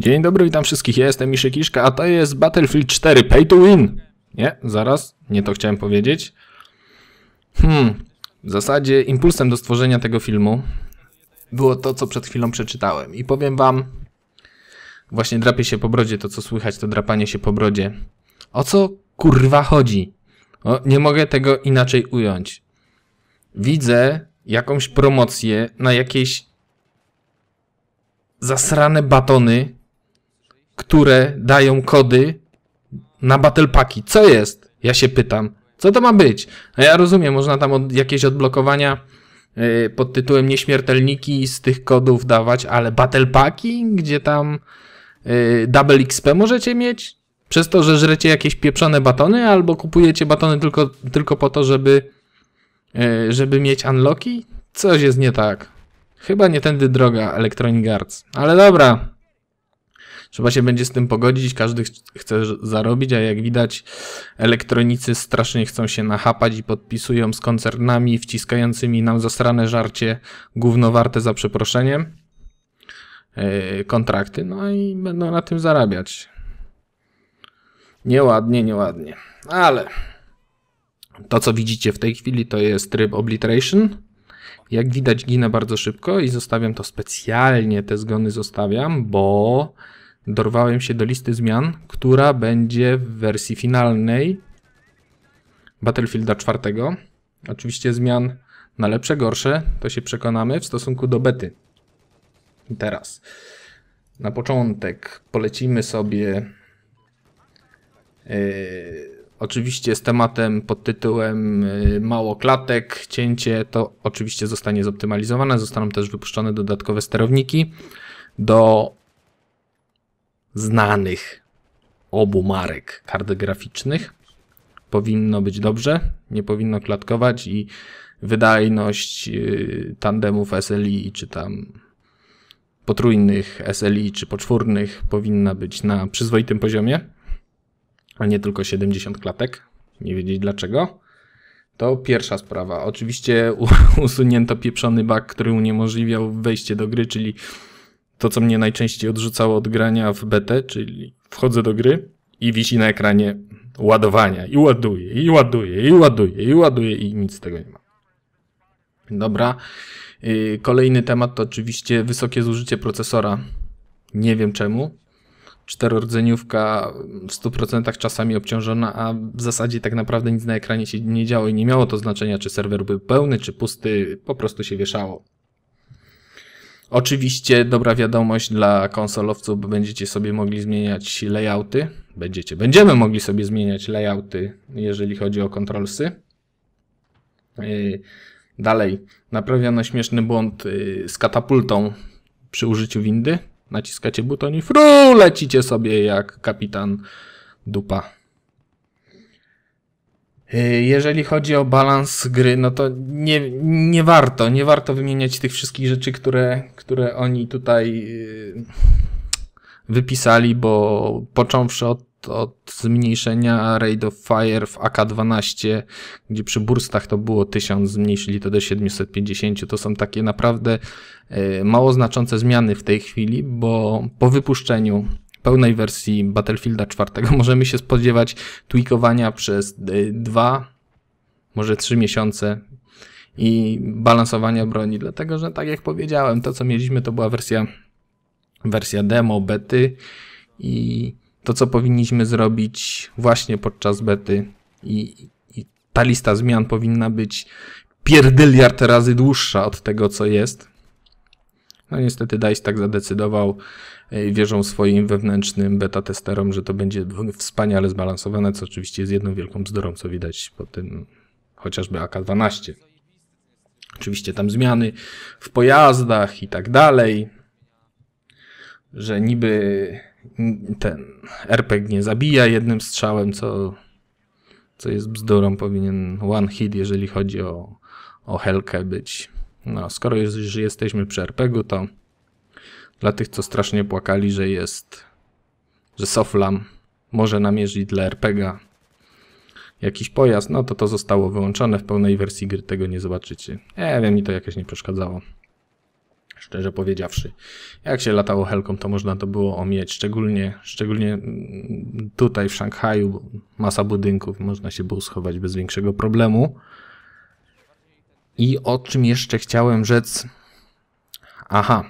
Dzień dobry, witam wszystkich, ja jestem Miszy Kiszka, a to jest Battlefield 4 Pay to Win. Nie, zaraz, nie to chciałem powiedzieć. Hmm, w zasadzie impulsem do stworzenia tego filmu było to, co przed chwilą przeczytałem. I powiem wam, właśnie drapie się po brodzie, to co słychać, to drapanie się po brodzie. O co kurwa chodzi? O, nie mogę tego inaczej ująć. Widzę jakąś promocję na jakieś zasrane batony które dają kody na battle packi. Co jest? Ja się pytam. Co to ma być? No ja rozumiem, można tam od, jakieś odblokowania yy, pod tytułem nieśmiertelniki z tych kodów dawać, ale battle packi, gdzie tam yy, double XP możecie mieć? Przez to, że żrecie jakieś pieprzone batony albo kupujecie batony tylko, tylko po to, żeby, yy, żeby mieć unlocki? Coś jest nie tak. Chyba nie tędy droga Electronic Arts. Ale dobra, Trzeba się będzie z tym pogodzić, każdy ch chce zarobić, a jak widać elektronicy strasznie chcą się nachapać i podpisują z koncernami wciskającymi nam zasrane żarcie gówno warte za przeproszeniem yy, e, kontrakty, no i będą na tym zarabiać. Nieładnie, nieładnie, ale to co widzicie w tej chwili to jest tryb obliteration, jak widać, ginę bardzo szybko i zostawiam to specjalnie. Te zgony zostawiam, bo dorwałem się do listy zmian, która będzie w wersji finalnej Battlefielda 4. Oczywiście zmian na lepsze, gorsze, to się przekonamy w stosunku do bety. I teraz na początek polecimy sobie yy, oczywiście z tematem pod tytułem yy, mało klatek, cięcie, to oczywiście zostanie zoptymalizowane, zostaną też wypuszczone dodatkowe sterowniki do znanych obu marek graficznych. Powinno być dobrze, nie powinno klatkować i wydajność y, tandemów SLI czy tam potrójnych SLI czy poczwórnych powinna być na przyzwoitym poziomie, a nie tylko 70 klatek. Nie wiedzieć dlaczego. To pierwsza sprawa. Oczywiście usunięto pieprzony bug, który uniemożliwiał wejście do gry, czyli to, co mnie najczęściej odrzucało od grania w BT, czyli wchodzę do gry i wisi na ekranie ładowania i ładuje, i ładuje, i ładuje, i ładuje i nic z tego nie ma. Dobra. Y, kolejny temat to oczywiście wysokie zużycie procesora. Nie wiem czemu. Czterordzeniówka w 100% czasami obciążona, a w zasadzie tak naprawdę nic na ekranie się nie działo i nie miało to znaczenia, czy serwer był pełny, czy pusty, po prostu się wieszało. Oczywiście dobra wiadomość dla konsolowców, bo będziecie sobie mogli zmieniać layouty. Będziecie, będziemy mogli sobie zmieniać layouty, jeżeli chodzi o kontrolsy. Yy, dalej, naprawiono śmieszny błąd yy, z katapultą przy użyciu windy. Naciskacie buton i fru, lecicie sobie jak kapitan dupa. Y, jeżeli chodzi o balans gry, no to nie, nie warto, nie warto wymieniać tych wszystkich rzeczy, które, które oni tutaj y, wypisali, bo począwszy od od zmniejszenia Raid of Fire w AK-12, gdzie przy burstach to było 1000, zmniejszyli to do 750. To są takie naprawdę y, mało znaczące zmiany w tej chwili, bo po wypuszczeniu pełnej wersji Battlefielda 4 możemy się spodziewać tweakowania przez y, dwa, może trzy miesiące i balansowania broni, dlatego że tak jak powiedziałem, to co mieliśmy to była wersja, wersja demo, bety i to co powinniśmy zrobić właśnie podczas bety i, i ta lista zmian powinna być pierdyliard razy dłuższa od tego co jest, no niestety DICE tak zadecydował. E, wierzą swoim wewnętrznym beta testerom, że to będzie wspaniale zbalansowane, co oczywiście jest jedną wielką bzdurą, co widać po tym chociażby AK-12. Oczywiście tam zmiany w pojazdach i tak dalej, że niby ten RPG nie zabija jednym strzałem, co, co jest bzdurą, powinien one hit, jeżeli chodzi o, o Helkę być no, skoro już jesteśmy przy RPG-u, to dla tych, co strasznie płakali, że jest, że Soflam może namierzyć dla RPGa jakiś pojazd, no to to zostało wyłączone. W pełnej wersji gry tego nie zobaczycie. Nie wiem, mi to jakoś nie przeszkadzało. Szczerze powiedziawszy, jak się latało helką, to można to było omijać, szczególnie, szczególnie mm, tutaj w Szanghaju, masa budynków, można się było schować bez większego problemu. I o czym jeszcze chciałem rzec? Aha,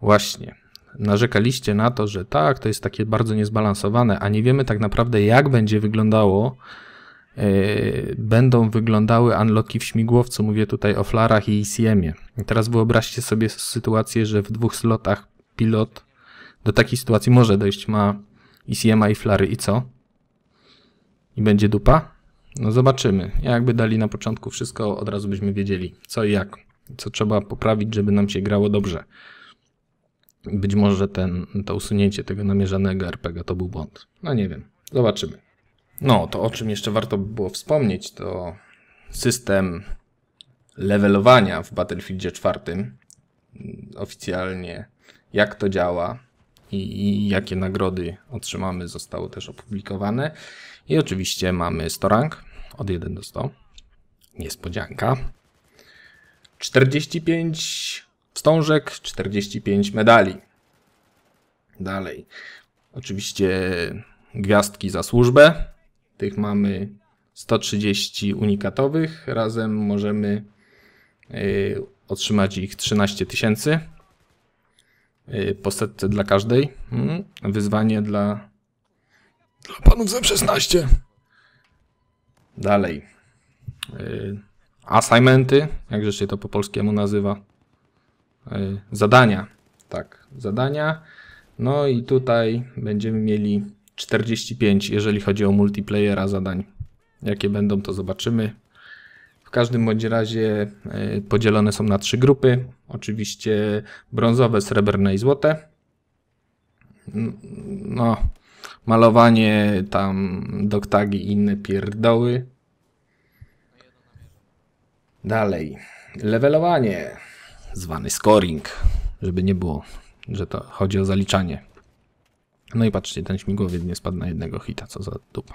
właśnie. Narzekaliście na to, że tak, to jest takie bardzo niezbalansowane, a nie wiemy tak naprawdę, jak będzie wyglądało. Yy, będą wyglądały unlocki w śmigłowcu. Mówię tutaj o flarach i ICM-ie. E I teraz wyobraźcie sobie sytuację, że w dwóch slotach pilot do takiej sytuacji może dojść. Ma ICM-a e i flary i co? I będzie dupa? No zobaczymy. Jakby dali na początku wszystko, od razu byśmy wiedzieli co i jak, co trzeba poprawić, żeby nam się grało dobrze. Być może ten, to usunięcie tego namierzanego RPG to był błąd. No nie wiem. Zobaczymy. No to o czym jeszcze warto by było wspomnieć, to system levelowania w Battlefieldzie 4. Oficjalnie jak to działa, i, i jakie nagrody otrzymamy zostały też opublikowane. I oczywiście mamy 100 rank od 1 do 100. Niespodzianka. 45 wstążek, 45 medali. Dalej. Oczywiście gwiazdki za służbę. Tych mamy 130 unikatowych. Razem możemy yy, otrzymać ich 13 tysięcy. Y, po setce dla każdej. Mm, wyzwanie dla, dla panów z 16 Dalej. Yy, assignmenty, jakże się to po polskiemu nazywa. Y, zadania. Tak, zadania. No i tutaj będziemy mieli 45, jeżeli chodzi o multiplayera zadań. Jakie będą, to zobaczymy każdym bądź razie e, podzielone są na trzy grupy. Oczywiście brązowe, srebrne i złote. No, malowanie tam doktagi i inne pierdoły. Dalej, levelowanie, zwany scoring, żeby nie było, że to chodzi o zaliczanie. No i patrzcie, ten śmigłowiec nie spadł na jednego hita, co za dupa.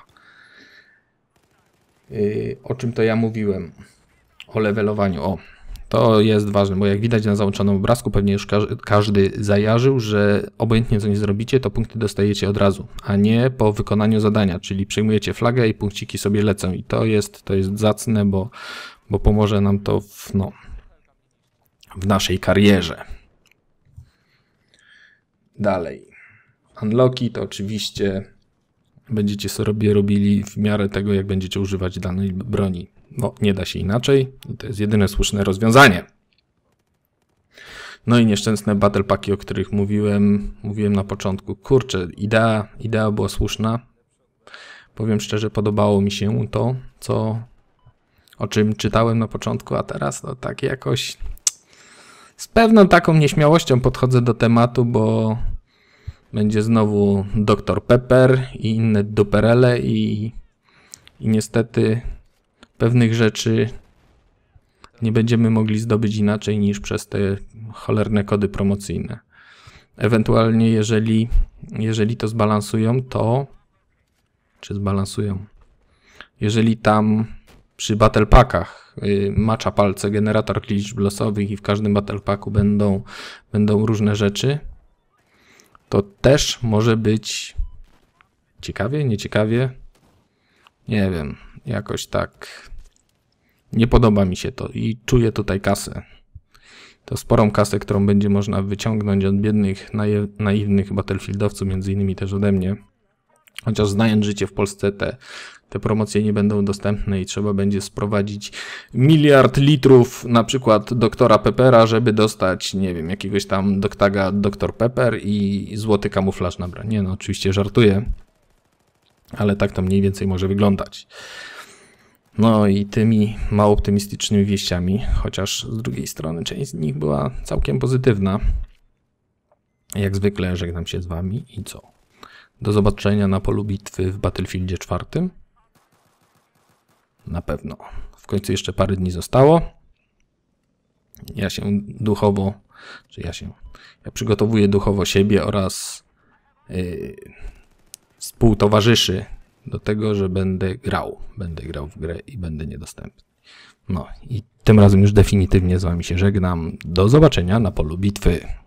Y, o czym to ja mówiłem, o levelowaniu. O, to jest ważne, bo jak widać na załączonym obrazku, pewnie już każdy zajarzył, że obojętnie co nie zrobicie, to punkty dostajecie od razu, a nie po wykonaniu zadania, czyli przyjmujecie flagę i punkciki sobie lecą i to jest, to jest zacne, bo, bo pomoże nam to w, no, w naszej karierze. Dalej. Unlocki to oczywiście będziecie sobie robili w miarę tego, jak będziecie używać danej broni. No, nie da się inaczej i to jest jedyne słuszne rozwiązanie. No i nieszczęsne battle packi, o których mówiłem, mówiłem na początku. Kurczę, idea, idea była słuszna. Powiem szczerze, podobało mi się to, co, o czym czytałem na początku, a teraz no tak jakoś z pewną taką nieśmiałością podchodzę do tematu, bo będzie znowu Dr. Pepper i inne duperele i, i niestety pewnych rzeczy nie będziemy mogli zdobyć inaczej niż przez te cholerne kody promocyjne. Ewentualnie, jeżeli, jeżeli to zbalansują, to. Czy zbalansują? Jeżeli tam przy battle packach y, macza palce generator liczb losowych i w każdym battle packu będą, będą różne rzeczy, to też może być ciekawie, nieciekawie. Nie wiem, jakoś tak nie podoba mi się to i czuję tutaj kasę. To sporą kasę, którą będzie można wyciągnąć od biednych, naiwnych Battlefieldowców, między innymi też ode mnie. Chociaż znając życie w Polsce, te te promocje nie będą dostępne i trzeba będzie sprowadzić miliard litrów na przykład doktora Peppera, żeby dostać, nie wiem, jakiegoś tam doktaga Dr. Pepper i złoty kamuflaż na branie. No oczywiście żartuję, ale tak to mniej więcej może wyglądać. No i tymi mało optymistycznymi wieściami, chociaż z drugiej strony część z nich była całkiem pozytywna. Jak zwykle żegnam się z wami i co? Do zobaczenia na polu bitwy w Battlefieldzie 4 na pewno. W końcu jeszcze parę dni zostało. Ja się duchowo, czy ja się, ja przygotowuję duchowo siebie oraz yy, współtowarzyszy do tego, że będę grał. Będę grał w grę i będę niedostępny. No i tym razem już definitywnie z Wami się żegnam. Do zobaczenia na polu bitwy.